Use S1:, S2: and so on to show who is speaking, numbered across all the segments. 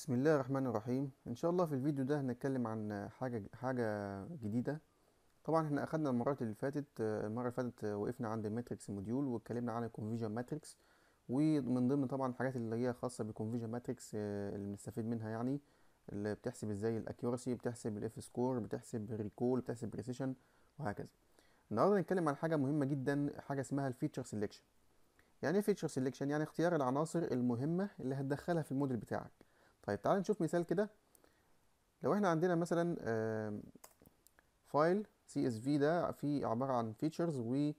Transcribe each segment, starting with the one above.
S1: بسم الله الرحمن الرحيم ان شاء الله في الفيديو ده هنتكلم عن حاجه حاجه جديده طبعا احنا اخدنا المرات اللي فاتت المره اللي فاتت وقفنا عند الماتريكس موديول واتكلمنا عن الكونفيجن ماتريكس ومن ضمن طبعا الحاجات اللي هي خاصه بالكونفيجن آه، ماتريكس اللي بنستفيد منها يعني اللي بتحسب ازاي الاكيورسي بتحسب الاف سكور بتحسب الريكول بتحسب بريسيشن وهكذا النهارده هنتكلم عن حاجه مهمه جدا حاجه اسمها الفيتشر سيلكشن يعني ايه فيتشر سيلكشن يعني اختيار العناصر المهمه اللي هتدخلها في الموديل بتاعك طيب تعال نشوف مثال كده لو احنا عندنا مثلا فايل CSV ده فيه عبارة عن features و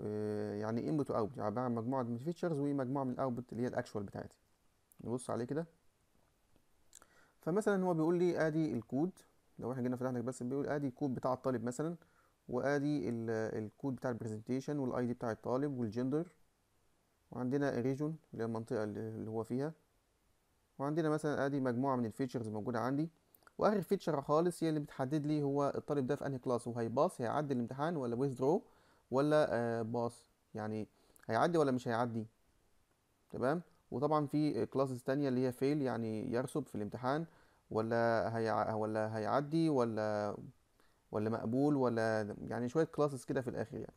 S1: آه، يعني input و يعني عبارة عن مجموعة من features ومجموعة من الاوتبوت اللي هي الاكشوال بتاعتي نبص عليه كده فمثلا هو بيقول لي ادي الكود لو احنا جينا فتحنا بس بيقول ادي الكود بتاع الطالب مثلا وادي الكود بتاع البرزنتيشن والاي دي بتاع الطالب والجندر وعندنا الريجون اللي هي المنطقة اللي هو فيها وعندنا مثلا ادي مجموعه من الفيتشرز موجوده عندي واخر فيتشر خالص هي اللي بتحدد لي هو الطالب ده في انهي كلاس وهي باص هيعدي الامتحان ولا ويزدرو ولا آه باص يعني هيعدي ولا مش هيعدي تمام وطبعا في كلاسز تانية اللي هي فيل يعني يرسب في الامتحان ولا هي ولا هيعدي ولا ولا مقبول ولا يعني شويه كلاسز كده في الاخر يعني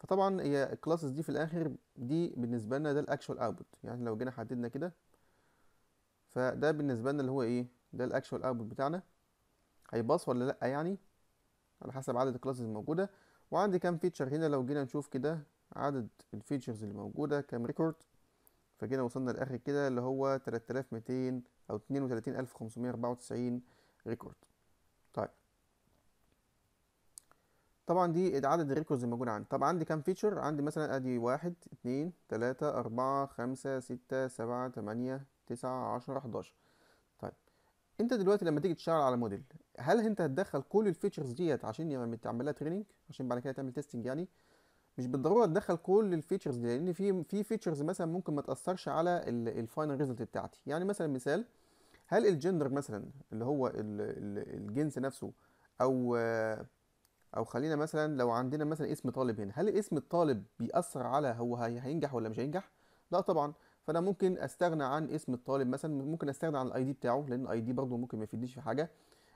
S1: فطبعا هي الكلاسز دي في الاخر دي بالنسبه لنا ده الاكشوال اوتبوت يعني لو جينا حددنا كده فده بالنسبه لنا اللي هو ايه ده الاكشوال اوتبوت بتاعنا هيباص ولا لا يعني على حسب عدد الكلاسز الموجوده وعندي كام فيتشر هنا لو جينا نشوف كده عدد الفيتشرز اللي موجوده كام ريكورد فجينا وصلنا لاخر كده اللي هو 3200 او 32594 ريكورد طيب طبعا دي عدد الريكوردز الموجود عندي طب عندي كام فيتشر عندي مثلا ادي واحد اتنين تلاتة اربعة خمسة ستة سبعة تمانية 9 10 11 طيب انت دلوقتي لما تيجي تشتغل على موديل هل انت هتدخل كل الفيتشرز ديت عشان تعمل لها تريننج عشان بعد كده تعمل تيستنج يعني مش بالضروره تدخل كل الفيتشرز دي لان في في فيتشرز مثلا ممكن ما تاثرش على الفاينل ريزلت بتاعتي يعني مثلا مثال هل الجندر مثلا اللي هو الجنس نفسه او او خلينا مثلا لو عندنا مثلا اسم طالب هنا هل اسم الطالب بيأثر على هو هينجح ولا مش هينجح لا طبعا فانا ممكن استغنى عن اسم الطالب مثلا ممكن استغنى عن الاي دي بتاعه لان الاي دي برضه ممكن ما يفيدنيش في حاجه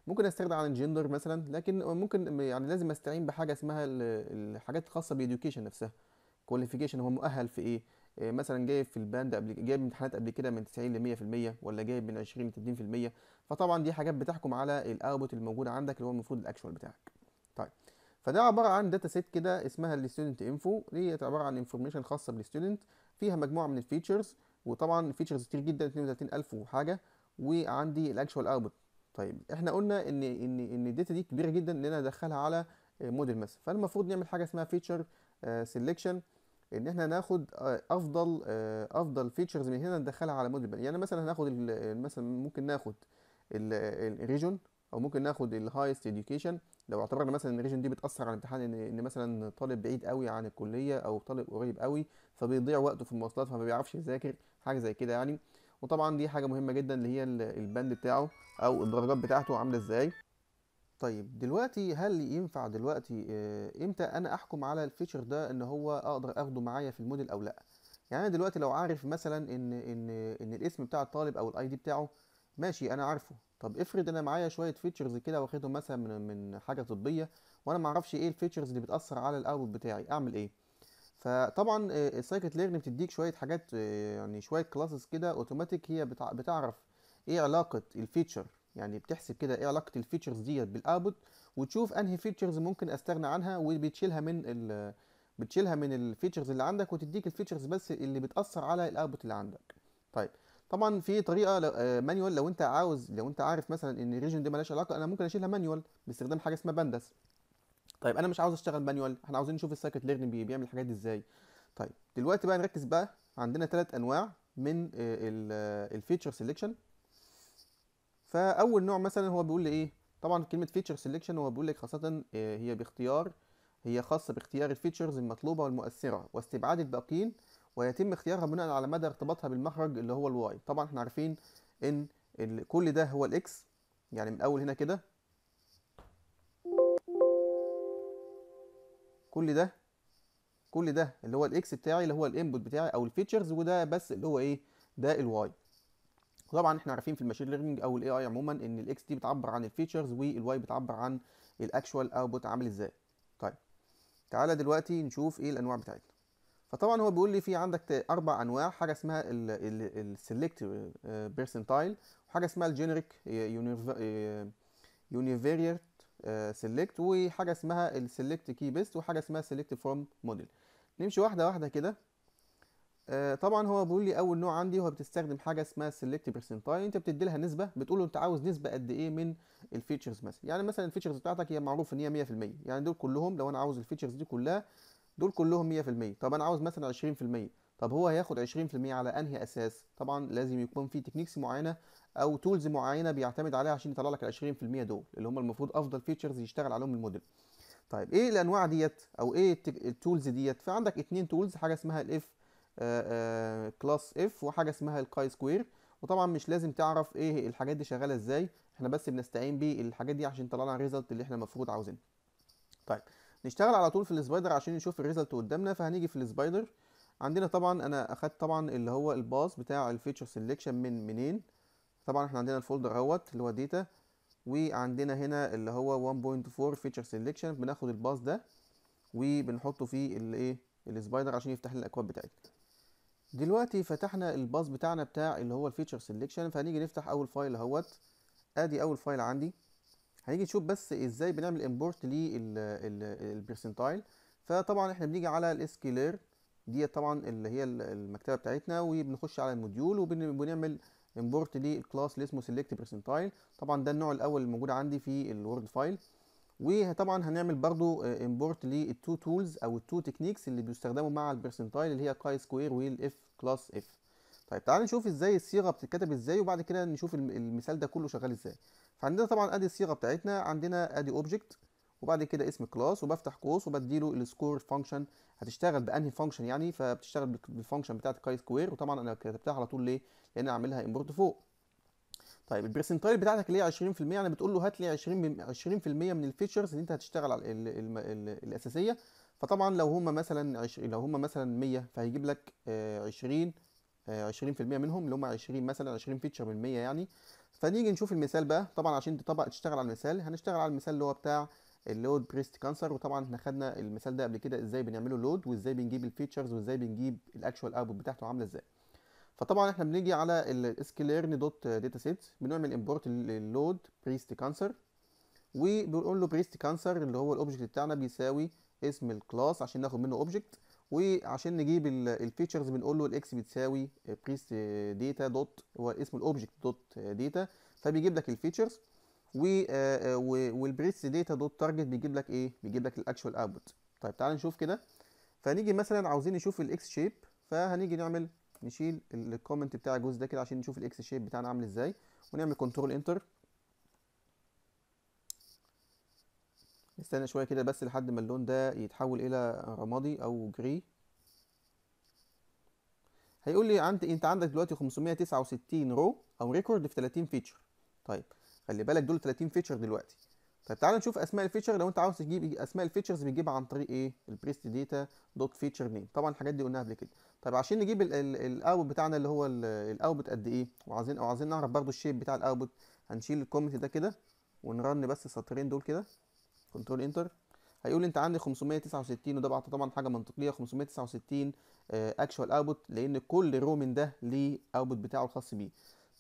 S1: ممكن استغنى عن الجندر مثلا لكن ممكن يعني لازم استعين بحاجه اسمها الحاجات الخاصه بالاديوكيشن نفسها كواليفيكيشن هو مؤهل في ايه, إيه مثلا جايب في الباند قبل جايب امتحانات قبل كده من 90 ل 100% ولا جايب من 20 ل 30% فطبعا دي حاجات بتحكم على الاوتبوت الموجود عندك اللي هو المفروض الاكشوال بتاعك طيب فده عباره عن داتا سيت كده اسمها الستودنت انفو دي عباره عن انفورميشن خاصه بالستودنت فيها مجموعه من الفيتشرز وطبعا فيتشرز كتير جدا 32000 وحاجه وعندي الاكشوال اوتبوت طيب احنا قلنا ان ان ان الداتا دي كبيره جدا ان انا ادخلها على موديل مثلا فالمفروض نعمل حاجه اسمها فيتشر سيلكشن آه، ان احنا ناخد آه، افضل آه، افضل فيتشرز من هنا ندخلها على موديل يعني مثلا هناخد مثلا ممكن ناخد الريجون او ممكن ناخد الهايست اديوكيشن لو اعتبرنا مثلا ان الريجن دي بتاثر على الامتحان ان ان مثلا طالب بعيد قوي عن الكليه او طالب قريب قوي فبيضيع وقته في المواصلات فما بيعرفش يذاكر حاجه زي كده يعني وطبعا دي حاجه مهمه جدا اللي هي البند بتاعه او الدرجات بتاعته عامله ازاي طيب دلوقتي هل ينفع دلوقتي آه، امتى انا احكم على الفيتشر ده ان هو اقدر اخده معايا في الموديل او لا يعني انا دلوقتي لو عارف مثلا ان ان ان الاسم بتاع الطالب او الاي دي بتاعه ماشي انا عارفه طب افرض انا معايا شويه فيتشرز كده واخدهم مثلا من من حاجه طبيه وانا ما اعرفش ايه الفيتشرز اللي بتاثر على الاوتبوت بتاعي اعمل ايه فطبعا السايكت آه، آه، ليرن بتديك شويه حاجات آه، يعني شويه كلاسز كده اوتوماتيك هي بتعرف ايه علاقه الفيتشر يعني بتحسب كده ايه علاقه الفيتشرز ديت بالاوتبوت وتشوف انهي فيتشرز ممكن استغنى عنها وبتشيلها من ال... بتشيلها من الفيتشرز اللي عندك وتديك الفيتشرز بس اللي بتاثر على الاوتبوت اللي عندك طيب طبعا في طريقه مانيوال آه، لو انت عاوز لو انت عارف مثلا ان الريجن دي مالهاش علاقه انا ممكن اشيلها مانيوال باستخدام حاجه اسمها بندس طيب انا مش عاوز اشتغل مانيوال احنا عاوزين نشوف السايكت ليرنينج بيعمل الحاجات دي ازاي طيب دلوقتي بقى نركز بقى عندنا ثلاث انواع من آه، آه، الفيتشر سيلكشن فاول نوع مثلا هو بيقول لي ايه طبعا كلمه فيتشر سيلكشن هو بيقول لك خاصه هي باختيار هي خاصه باختيار الفيتشرز المطلوبه والمؤثره واستبعاد الباقيين ويتم اختيارها بناء على مدى ارتباطها بالمخرج اللي هو الواي طبعا احنا عارفين ان كل ده هو الاكس يعني من الاول هنا كده كل ده كل ده اللي هو الاكس بتاعي اللي هو الانبوت بتاعي او الفيتشرز وده بس اللي هو ايه ده الواي طبعا احنا عارفين في الماشين ليرنينج او الاي اي عموما ان الاكس دي بتعبر عن الفيتشرز والواي بتعبر عن الاكشوال اوتبوت عامل ازاي طيب تعالى دلوقتي نشوف ايه الانواع بتاعتنا فطبعا هو بيقول لي في عندك اربع انواع حاجه اسمها السلكت بيرسنتايل آه، وحاجه اسمها الجينيريك يونيفيريت سيلكت وحاجه اسمها السيلكت كي بيست وحاجه اسمها سيلكت فروم موديل نمشي واحده واحده كده آه، طبعا هو بيقول لي اول نوع عندي هو بتستخدم حاجه اسمها سيلكت بيرسنتايل انت بتدي لها نسبه بتقول له انت عاوز نسبه قد ايه من الفيتشرز مثلا يعني مثلا الفيتشرز بتاعتك هي معروف ان هي 100% يعني دول كلهم لو انا عاوز الفيتشرز دي كلها دول كلهم 100% طب انا عاوز مثلا 20% طب هو هياخد 20% على انهي اساس طبعا لازم يكون في تكنيكس معينه او تولز معينه بيعتمد عليها عشان يطلع لك ال 20% دول اللي هم المفروض افضل فيتشرز يشتغل عليهم الموديل طيب ايه الانواع ديت او ايه التولز ديت فعندك اتنين تولز حاجه اسمها الاف كلاس اف وحاجه اسمها الكاي سكوير وطبعا مش لازم تعرف ايه الحاجات دي شغاله ازاي احنا بس بنستعين بالحاجات دي عشان تطلع لنا الريزلت اللي احنا المفروض عاوزينه طيب نشتغل على طول في السبايدر عشان نشوف الريزلت قدامنا فهنيجي في السبايدر عندنا طبعا انا اخدت طبعا اللي هو الباص بتاع الفيتشر سيلكشن من منين طبعا احنا عندنا الفولدر اهوت اللي هو ديتا وعندنا هنا اللي هو 1.4 فيتشر سيلكشن بناخد الباص ده وبنحطه في الايه السبايدر عشان يفتح لنا الاكواد بتاعتنا دلوقتي فتحنا الباص بتاعنا بتاع اللي هو الفيتشر سيلكشن فهنيجي نفتح اول فايل اهوت ادي اول فايل عندي هنيجي نشوف بس ازاي بنعمل امبورت للبرسنتايل فطبعا احنا بنيجي على الاسكيلر ديت طبعا اللي هي المكتبه بتاعتنا وبنخش على الموديول وبنعمل امبورت للكلاس اللي اسمه سيلكت برسنتايل طبعا ده النوع الاول الموجود عندي في الوورد فايل وطبعا هنعمل برضو امبورت للتو تولز او التو تكنيكس اللي بيستخدموا مع البرسنتايل اللي هي كاي سكوير والاف كلاس اف طيب تعالى نشوف ازاي الصيغه بتتكتب ازاي وبعد كده نشوف المثال ده كله شغال ازاي فعندنا طبعا ادي الصيغه بتاعتنا عندنا ادي اوبجكت وبعد كده اسم كلاس وبفتح قوس وبديله السكور فانكشن هتشتغل بانهي فانكشن يعني فبتشتغل بالفانكشن بتاعت كاي سكوير وطبعا انا كتبتها على طول ليه لان انا عاملها امبورت فوق طيب البرسنتايل بتاعتك اللي هي 20% يعني بتقول له هات لي 20 20% من الفيتشرز اللي انت هتشتغل على الـ الـ الـ الاساسيه فطبعا لو هم مثلا لو هم مثلا 100 فهيجيب لك 20 آه، 20% آه، منهم اللي هم 20 مثلا 20 فيتشر من 100 يعني فنيجي نشوف المثال بقى طبعا عشان طبعا تشتغل على المثال هنشتغل على المثال اللي هو بتاع اللود بريست كانسر وطبعا احنا خدنا المثال ده قبل كده ازاي بنعمله لود وازاي بنجيب الفيتشرز وازاي بنجيب الاكشوال اوتبوت بتاعته عامله ازاي فطبعا احنا بنيجي على الاسكيليرن دوت داتا سيت بنعمل امبورت اللود بريست كانسر وبنقول له بريست كانسر اللي هو الاوبجكت بتاعنا بيساوي اسم الكلاس عشان ناخد منه اوبجكت وعشان نجيب الفيتشرز بنقول له الاكس بتساوي بريست داتا دوت هو اسم الاوبجكت دوت داتا فبيجيب لك الفيتشرز والبريست داتا دوت تارجت بيجيب لك ايه بيجيب لك الاكشوال اوتبوت طيب تعال نشوف كده فنيجي مثلا عاوزين نشوف الاكس شيب فهنيجي نعمل نشيل الكومنت بتاع الجزء ده كده عشان نشوف الاكس شيب بتاعنا عامل ازاي ونعمل كنترول انتر نستنى شوية كده بس لحد ما اللون ده يتحول إلى رمادي أو جري هيقول لي عند أنت عندك دلوقتي 569 رو أو ريكورد في 30 فيتشر طيب خلي بالك دول 30 فيتشر دلوقتي طيب تعالى نشوف اسماء الفيتشر لو انت عاوز تجيب اسماء الفيتشرز بتجيبها عن طريق ايه البريست داتا دوت فيتشر نيم طبعا الحاجات دي قلناها قبل كده طيب عشان نجيب الاوتبوت بتاعنا اللي هو الاوتبوت قد ايه وعايزين او عايزين نعرف برضو الشيب بتاع الاوتبوت هنشيل الكومنت ده كده ونرن بس السطرين دول كده كنترول انتر هيقول انت عندي 569 وده طبعا حاجه منطقيه 569 اكشوال اوتبوت لان كل رو من ده ليه اوتبوت بتاعه الخاص بيه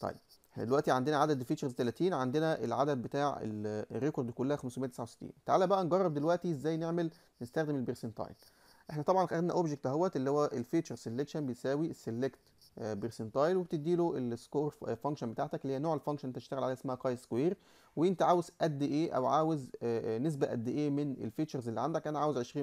S1: طيب دلوقتي عندنا عدد الفيتشرز 30 عندنا العدد بتاع الريكورد كلها 569 تعالى بقى نجرب دلوقتي ازاي نعمل نستخدم البيرسنتايل احنا طبعا خدنا اوبجكت اهوت اللي هو الفيتشر سيلكشن بيساوي السيلكت بيرسنتايل آه، وبتدي له السكور فانكشن آه، بتاعتك اللي هي نوع الفانكشن انت تشتغل عليها اسمها كاي سكوير وانت عاوز قد ايه او عاوز آه، نسبه قد ايه من الفيتشرز اللي عندك انا عاوز 20%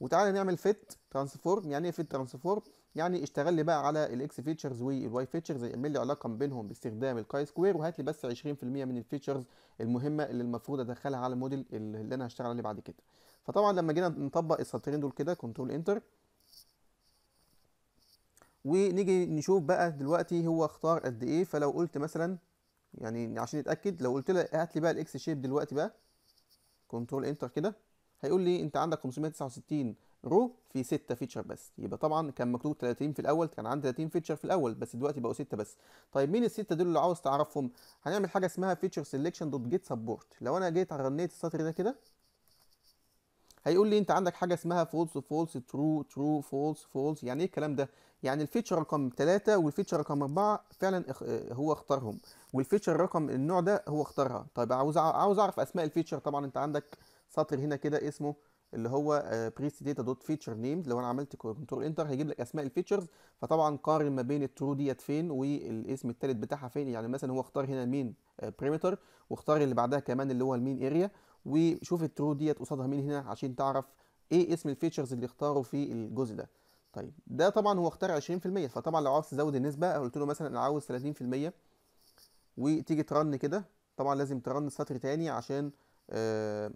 S1: وتعالى نعمل فيت ترانسفورم يعني ايه فيت ترانسفورم يعني اشتغل لي بقى على الاكس فيتشرز والواي فيتشرز اعمل لي علاقه ما بينهم باستخدام الكاي سكوير وهات لي بس 20% من الفيتشرز المهمه اللي المفروض ادخلها على الموديل اللي انا هشتغل عليه بعد كده فطبعا لما جينا نطبق السطرين دول كده كنترول انتر ونيجي نشوف بقى دلوقتي هو اختار قد ايه فلو قلت مثلا يعني عشان نتاكد لو قلت له هات لي بقى الاكس شيب دلوقتي بقى كنترول انتر كده هيقول لي انت عندك 569 رو في 6 فيتشر بس يبقى طبعا كان مكتوب 30 في الاول كان عندي 30 فيتشر في الاول بس دلوقتي بقوا 6 بس طيب مين السته دول اللي عاوز تعرفهم هنعمل حاجه اسمها فيتشر سيلكشن دوت جيت سبورت لو انا جيت رنيت السطر ده كده هيقول لي انت عندك حاجه اسمها فولس فولس ترو ترو فولس فولس يعني ايه الكلام ده يعني الفيتشر رقم 3 والفيتشر رقم 4 فعلا آه، هو اختارهم والفيتشر رقم النوع ده هو اختارها طيب عاوز عاوز اعرف اسماء الفيتشر طبعا انت عندك سطر هنا كده اسمه اللي هو بريست داتا دوت فيتشر نيمز لو انا عملت كنترول انتر هيجيب لك اسماء الفيتشرز فطبعا قارن ما بين الترو ديت فين والاسم الثالث بتاعها فين يعني مثلا هو اختار هنا مين بريمتر آه، واختار اللي بعدها كمان اللي هو المين اريا وشوف الترو ديت قصادها مين هنا عشان تعرف ايه اسم الفيتشرز اللي اختاروا في الجزء ده طيب ده طبعا هو اختار 20% فطبعا لو عاوز تزود النسبه قلت له مثلا انا عاوز 30% وتيجي ترن كده طبعا لازم ترن سطر تاني عشان آه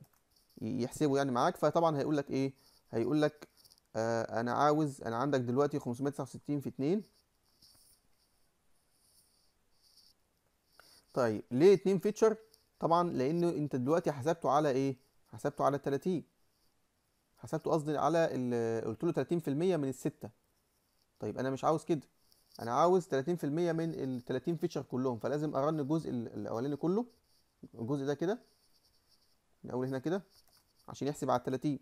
S1: يحسبه يعني معاك فطبعا هيقول لك ايه هيقول لك آه انا عاوز انا عندك دلوقتي 569 في 2 طيب ليه 2 فيتشر طبعا لانه انت دلوقتي حسبته على ايه حسبته على 30 حسبته قصدي على قلت له 30% من الستة طيب انا مش عاوز كده انا عاوز 30% من ال 30 فيتشر كلهم فلازم ارن الجزء الاولاني كله الجزء ده كده الاول هنا كده عشان يحسب على 30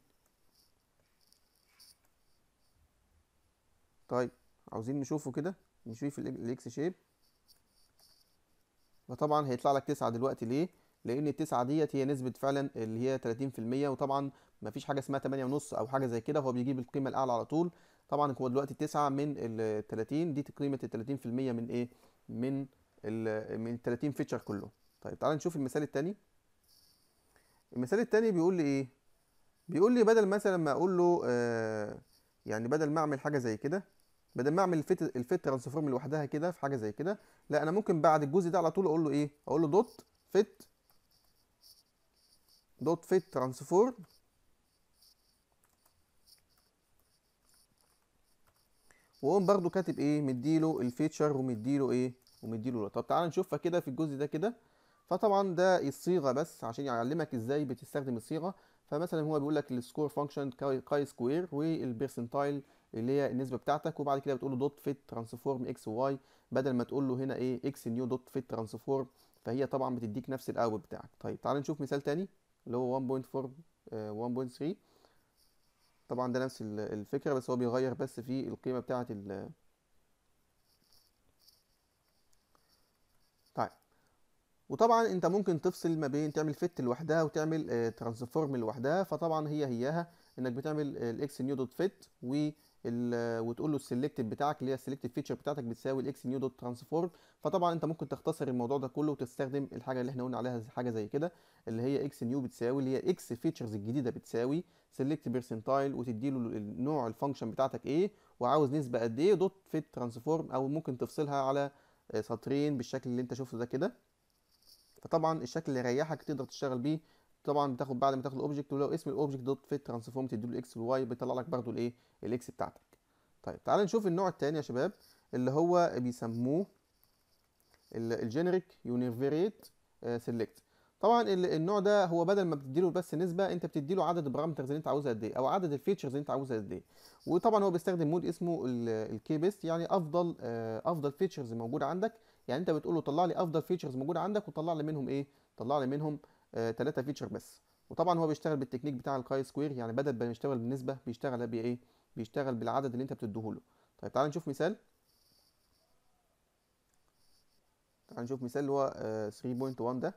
S1: طيب عاوزين نشوفه كده نشوف الاكس شيب فطبعا هيطلع لك 9 دلوقتي ليه لان التسعه ديت هي نسبه فعلا اللي هي 30% وطبعا ما فيش حاجه اسمها تمانية ونص او حاجه زي كده هو بيجيب القيمه الاعلى على طول طبعا هو دلوقتي تسعة من ال 30 دي قيمه ال 30% من ايه من ال من 30 فيتشر كله طيب تعالى نشوف المثال التاني المثال التاني بيقول لي ايه بيقول لي بدل مثلا ما اقول له آه يعني بدل ما اعمل حاجه زي كده بدل ما اعمل الفيت الفيت ترانسفورم لوحدها كده في حاجه زي كده لا انا ممكن بعد الجزء ده على طول اقول له ايه اقول له دوت فيت دوت فيت ترانسفورم واقوم برضو كاتب ايه مديله الفيتشر ومديله ايه ومديله له طب تعال نشوفها كده في الجزء ده كده فطبعا ده الصيغه بس عشان يعلمك ازاي بتستخدم الصيغه فمثلا هو بيقول لك السكور فانكشن كاي سكوير والبرسنتايل اللي هي النسبه بتاعتك وبعد كده بتقول له دوت فيت ترانسفورم اكس واي بدل ما تقول له هنا ايه اكس نيو دوت فيت ترانسفورم فهي طبعا بتديك نفس الاوت بتاعك طيب تعال نشوف مثال تاني اللي هو 1.4 1.3 آه، طبعا ده نفس الفكرة بس هو بيغير بس في القيمة بتاعة ال طيب وطبعا انت ممكن تفصل ما بين تعمل فت لوحدها وتعمل ترانسفورم آه، لوحدها فطبعا هي هياها انك بتعمل الاكس نيو دوت فت و وتقول له السلكت بتاعك اللي هي السلكت فيتشر بتاعتك بتساوي الاكس نيو دوت ترانسفورم فطبعا انت ممكن تختصر الموضوع ده كله وتستخدم الحاجه اللي احنا قلنا عليها حاجه زي كده اللي هي اكس نيو بتساوي اللي هي اكس فيتشرز الجديده بتساوي سلكت بيرسنتايل وتدي له نوع الفانكشن بتاعتك ايه وعاوز نسبه قد ايه دوت فيت ترانسفورم او ممكن تفصلها على آه، سطرين بالشكل اللي انت شفته ده كده فطبعا الشكل اللي يريحك تقدر تشتغل بيه طبعا بتاخد بعد ما تاخد الاوبجكت ولو اسم الاوبجكت دوت فيت ترانسفورم تديله الاكس والواي بيطلع لك برده الايه الاكس بتاعتك طيب تعال نشوف النوع الثاني يا شباب اللي هو بيسموه الجينيريك يونيفيريت سيلكت طبعا النوع ده هو بدل ما بتديله بس نسبه انت بتديله عدد البارامترز اللي انت عاوزها قد ايه او عدد الفيتشرز اللي انت عاوزها قد ايه وطبعا هو بيستخدم مود اسمه الكي بيست يعني افضل آه، افضل فيتشرز موجوده عندك يعني انت بتقول له طلع لي افضل فيتشرز موجوده عندك وطلع لي منهم ايه طلع لي منهم 3 آه، فيتشر بس وطبعا هو بيشتغل بالتكنيك بتاع الكاي سكوير يعني بدل ما يشتغل بالنسبه بيشتغل بايه بيشتغل بالعدد اللي انت بتديهوله طيب تعال نشوف مثال تعال نشوف مثال اللي هو 3.1 آه، ده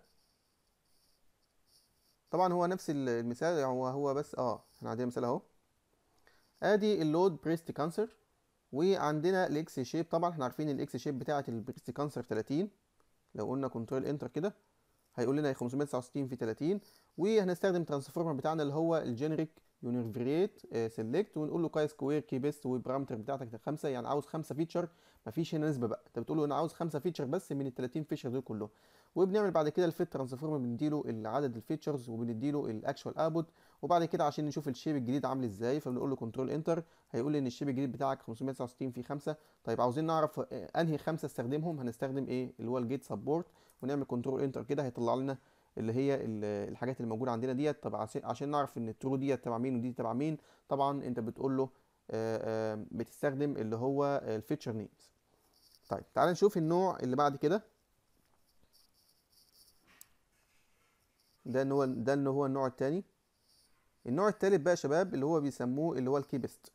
S1: طبعا هو نفس المثال يعني هو هو بس اه احنا عندنا مثال اهو ادي اللود بريست كانسر وعندنا الاكس شيب طبعا احنا عارفين الاكس شيب بتاعه البريست كانسر 30 لو قلنا كنترول انتر كده هيقول لنا 569 في 30 وهنستخدم الترانسفورمر بتاعنا اللي هو الجينريك يونيفريت سيلكت آه، ونقول له كاي سكوير كي بيست والبارامتر بتاعتك 5 يعني عاوز 5 فيتشر مفيش هنا نسبه بقى انت بتقول له انا عاوز 5 فيتشر بس من ال 30 فيتشر دول كلهم وبنعمل بعد كده الفيت ترانسفورمر بنديله عدد الفيتشرز وبنديله الاكشوال اوتبوت وبعد كده عشان نشوف الشيب الجديد عامل ازاي فبنقول له كنترول انتر هيقول لي ان الشيب الجديد بتاعك 569 في 5 طيب عاوزين نعرف آه، انهي خمسه استخدمهم هنستخدم ايه اللي هو الجيت سبورت ونعمل كنترول انتر كده هيطلع لنا اللي هي الحاجات اللي موجوده عندنا ديت طب عشان نعرف ان الترو ديت تبع مين ودي تبع مين طبعا انت بتقول له آه، آه، بتستخدم اللي هو الفيتشر نيمز طيب تعال نشوف النوع اللي بعد كده ده ان هو ده ان هو النوع الثاني النوع الثالث بقى يا شباب اللي هو بيسموه اللي هو الكيبست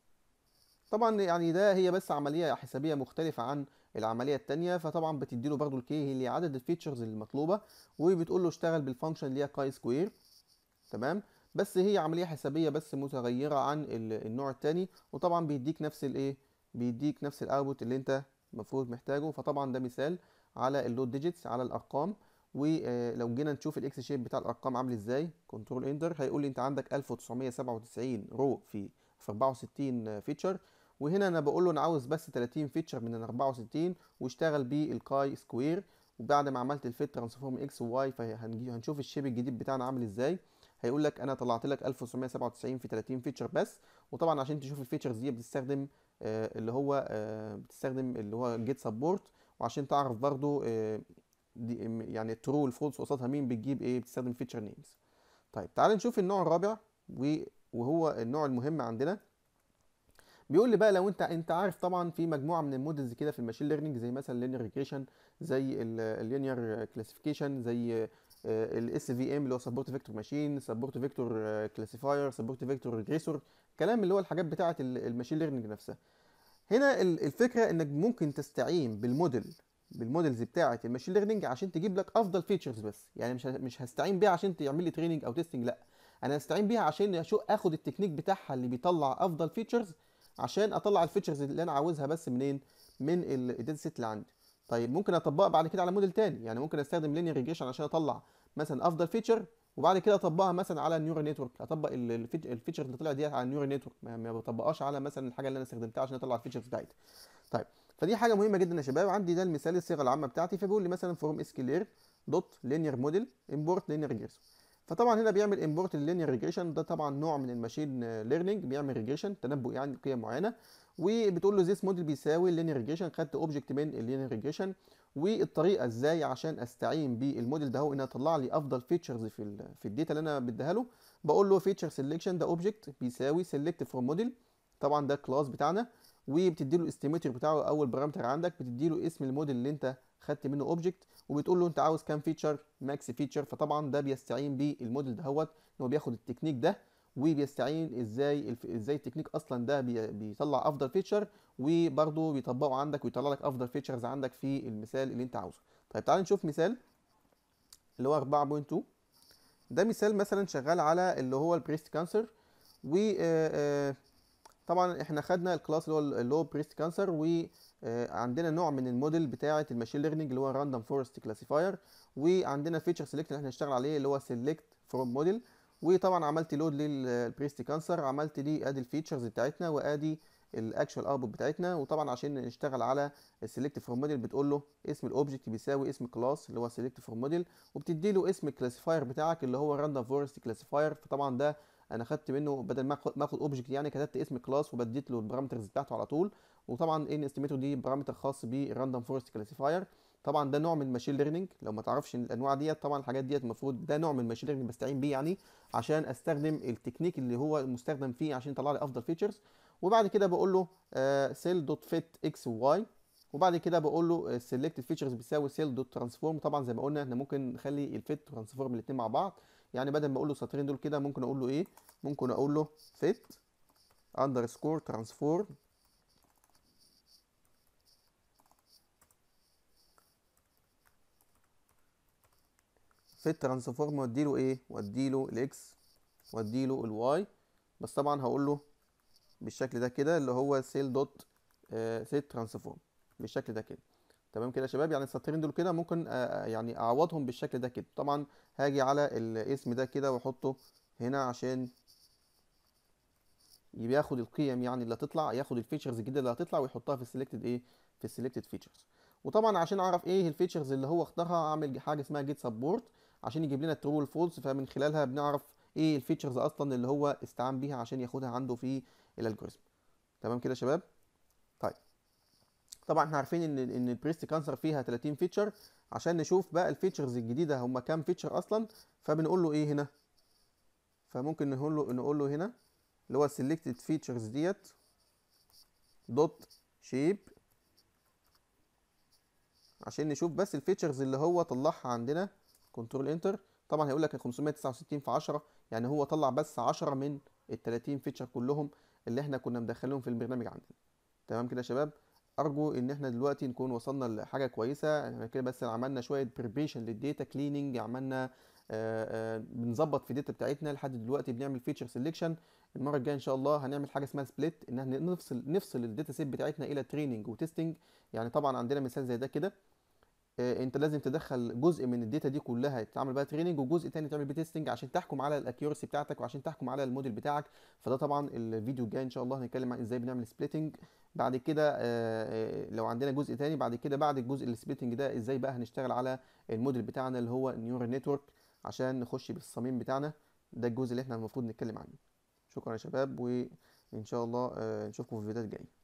S1: طبعا يعني ده هي بس عمليه حسابيه مختلفه عن العمليه الثانيه فطبعا بتدي له برده الكي اللي عدد الفيتشرز المطلوبه وبتقول له اشتغل بالفانكشن اللي هي كاي سكوير تمام بس هي عمليه حسابيه بس متغيره عن النوع الثاني وطبعا بيديك نفس الايه بيديك نفس الاوتبوت اللي انت المفروض محتاجه فطبعا ده مثال على اللود ديجيتس على الارقام ولو آه، جينا نشوف الاكس شيب بتاع الارقام عامل ازاي كنترول انتر هيقول لي انت عندك 1997 رو في في 64 فيتشر وهنا انا بقول له انا عاوز بس 30 فيتشر من ال 64 واشتغل بالكاي سكوير وبعد ما عملت الفيت ترانسفورم اكس وواي فهنشوف الشيب الجديد بتاعنا عامل ازاي هيقول لك انا طلعت لك 1997 في 30 فيتشر بس وطبعا عشان تشوف الفيتشرز دي بتستخدم آه اللي هو آه بتستخدم اللي هو جيت سبورت وعشان تعرف برضو آه يعني ترو والفولس قصادها مين بتجيب ايه بتستخدم فيتشر نيمز طيب تعال نشوف النوع الرابع وهو النوع المهم عندنا بيقول لي بقى لو انت انت عارف طبعا في مجموعه من المودلز كده في الماشين ليرنينج زي مثلا لينير ريجريشن زي اللينير كلاسيفيكيشن زي الاس في ام اللي هو سبورت فيكتور ماشين سبورت فيكتور كلاسيفاير سبورت فيكتور ريجريسور كلام اللي هو الحاجات بتاعه الماشين ليرنينج نفسها هنا الفكره انك ممكن تستعين بالموديل بالمودلز بتاعه الماشين ليرنينج عشان تجيب لك افضل فيتشرز بس يعني مش مش هستعين بيها عشان تعمل لي تريننج او تيستنج لا انا هستعين بيها عشان اخد التكنيك بتاعها اللي بيطلع افضل فيتشرز عشان اطلع الفيتشرز اللي انا عاوزها بس منين من الداتا سيت اللي عندي طيب ممكن اطبقها بعد كده على موديل تاني يعني ممكن استخدم لينير ريجريشن عشان اطلع مثلا افضل فيتشر وبعد كده اطبقها مثلا على النيورال نتورك اطبق الفيتشر اللي طلع ديت على النيورال نتورك ما بطبقهاش على مثلا الحاجه اللي انا استخدمتها عشان اطلع الفيتشرز بتاعتها طيب فدي حاجه مهمه جدا يا شباب عندي ده المثال الصيغه العامه بتاعتي فبيقول لي مثلا فروم اسكيلير دوت لينير موديل امبورت لينير ريجريشن فطبعا هنا بيعمل امبورت لللينير ريجريشن ده طبعا نوع من الماشين ليرنينج بيعمل ريجريشن تنبؤ يعني قيم معينه وبتقول له ذيس موديل بيساوي اللينير ريجريشن خدت اوبجكت من اللينير ريجريشن والطريقه ازاي عشان استعين بالموديل ده هو ان اطلع لي افضل فيتشرز في في الداتا اللي انا بديها له بقول له فيتشر سيلكشن ده اوبجكت بيساوي سيلكت فروم موديل طبعا ده الكلاس بتاعنا وبتدي له استيميتر بتاعه اول بارامتر عندك بتدي له اسم الموديل اللي انت خدت منه اوبجكت وبتقول له انت عاوز كام فيتشر ماكس فيتشر فطبعا ده بيستعين بالموديل دهوت ان هو بياخد التكنيك ده وبيستعين ازاي الف... ازاي التكنيك اصلا ده بي... بيطلع افضل فيتشر وبرده بيطبقه عندك ويطلع لك افضل فيتشرز عندك في المثال اللي انت عاوزه طيب تعال نشوف مثال اللي هو 4.2 ده مثال مثلا شغال على اللي هو البريست كانسر و آه، آه، طبعا احنا خدنا الكلاس اللي هو اللو بريست كانسر و آه، عندنا نوع من الموديل بتاعه الماشين ليرنينج اللي هو راندوم فورست كلاسيفاير وعندنا فيتشر سيلكت اللي احنا هنشتغل عليه اللي هو سيلكت فروم موديل وطبعا عملت لود للبريست كانسر عملت ليه ادي الفيتشرز بتاعتنا وادي الاكشوال اوتبوت بتاعتنا وطبعا عشان نشتغل على السيلكت فروم موديل بتقول له اسم الاوبجكت بيساوي اسم كلاس اللي هو سيلكت فروم موديل وبتدي له اسم الكلاسيفاير بتاعك اللي هو راندوم فورست كلاسيفاير فطبعا ده انا خدت منه بدل ما اخد اوبجكت يعني كتبت اسم كلاس وبديت له البارامترز بتاعته على طول وطبعا إيه ان استيميتور دي بارامتر خاص بالراندوم فورست كلاسيفاير طبعا ده نوع من الماشين ليرنينج لو ما تعرفش الانواع ديت طبعا الحاجات ديت المفروض ده نوع من الماشين ليرنينج بستعين بيه يعني عشان استخدم التكنيك اللي هو مستخدم فيه عشان يطلع لي افضل فيتشرز وبعد كده بقول له سيل دوت فيت اكس وواي وبعد كده بقول له سيلكت فيتشرز بيساوي سيل دوت ترانسفورم طبعا زي ما قلنا احنا ممكن نخلي الفيت ترانسفورم الاثنين مع بعض يعني بدل ما اقول له السطرين دول كده ممكن اقول له ايه ممكن اقول له فيت underscore transform transform وادي واديله ايه واديله الاكس واديله الواي بس طبعا هقول له بالشكل ده كده اللي هو cell dot سيت آه، transform بالشكل ده كده تمام كده يا شباب يعني السطرين دول كده ممكن آه، آه، يعني اعوضهم بالشكل ده كده طبعا هاجي على الاسم ده كده واحطه هنا عشان بياخد القيم يعني اللي هتطلع ياخد الفيتشرز الجديده اللي هتطلع ويحطها في السيلكتد ايه في السيلكتد فيتشرز وطبعا عشان اعرف ايه الفيتشرز اللي هو اختارها اعمل حاجه اسمها جيت سبورت عشان يجيب لنا الترو والفولس فمن خلالها بنعرف ايه الفيتشرز اصلا اللي هو استعان بيها عشان ياخدها عنده في الالجوريزم تمام كده يا شباب طبعا احنا عارفين ان ان البريست كانسر فيها 30 فيتشر عشان نشوف بقى الفيتشرز الجديده هم كام فيتشر اصلا فبنقول له ايه هنا فممكن نقول له نقول له هنا اللي هو سيلكتد فيتشرز ديت دوت شيب عشان نشوف بس الفيتشرز اللي هو طلعها عندنا كنترول انتر طبعا هيقول لك 569 في 10 يعني هو طلع بس 10 من ال 30 فيتشر كلهم اللي احنا كنا مدخلهم في البرنامج عندنا تمام كده يا شباب ارجو ان احنا دلوقتي نكون وصلنا لحاجه كويسه احنا كده بس عملنا شويه بريبريشن للديتا كليننج عملنا آه، آه، بنظبط في الداتا بتاعتنا لحد دلوقتي بنعمل فيتشر سيلكشن المره الجايه ان شاء الله هنعمل حاجه اسمها سبليت ان احنا نفصل نفصل الداتا سيت بتاعتنا الى تريننج وتستنج يعني طبعا عندنا مثال زي ده كده آه، انت لازم تدخل جزء من الداتا دي كلها تعمل بقى تريننج وجزء تاني تعمل بيه تيستنج عشان تحكم على الاكيورسي بتاعتك وعشان تحكم على الموديل بتاعك فده طبعا الفيديو الجاي ان شاء الله هنتكلم عن ازاي بنعمل سبليتنج بعد كده آه، آه، لو عندنا جزء تاني بعد كده بعد الجزء السبليتنج ده ازاي بقى هنشتغل على الموديل بتاعنا اللي هو نيورال نتورك عشان نخش بالصميم بتاعنا ده الجزء اللي احنا المفروض نتكلم عنه شكرا يا شباب وان شاء الله نشوفكم في الفيديوهات الجايه